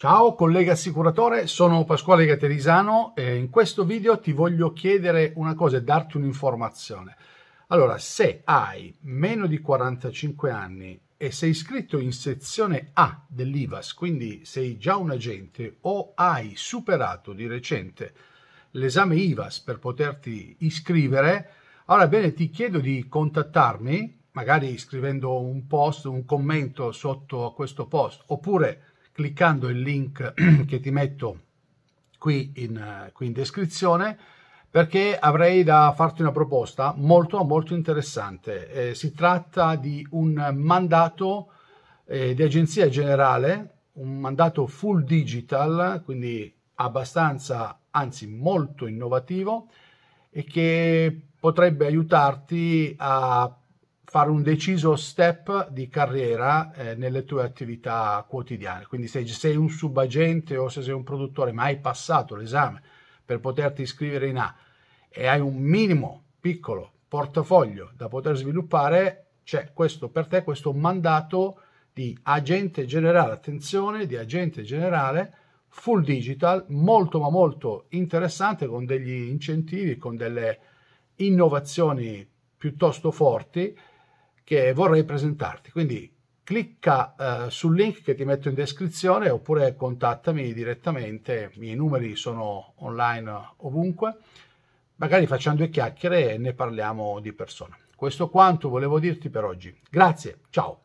Ciao collega assicuratore, sono Pasquale Gaterisano e in questo video ti voglio chiedere una cosa e darti un'informazione. Allora, se hai meno di 45 anni e sei iscritto in sezione A dell'IVAS, quindi sei già un agente o hai superato di recente l'esame IVAS per poterti iscrivere, allora bene ti chiedo di contattarmi, magari scrivendo un post, un commento sotto a questo post, oppure cliccando il link che ti metto qui in, eh, qui in descrizione perché avrei da farti una proposta molto molto interessante. Eh, si tratta di un mandato eh, di agenzia generale, un mandato full digital, quindi abbastanza, anzi molto innovativo e che potrebbe aiutarti a fare un deciso step di carriera eh, nelle tue attività quotidiane. Quindi se sei un subagente o se sei un produttore, ma hai passato l'esame per poterti iscrivere in A e hai un minimo piccolo portafoglio da poter sviluppare, c'è questo per te, questo mandato di agente generale, attenzione, di agente generale full digital, molto ma molto interessante con degli incentivi, con delle innovazioni piuttosto forti che vorrei presentarti. Quindi clicca eh, sul link che ti metto in descrizione oppure contattami direttamente, i miei numeri sono online ovunque, magari facciamo due chiacchiere e ne parliamo di persona. Questo quanto volevo dirti per oggi. Grazie, ciao!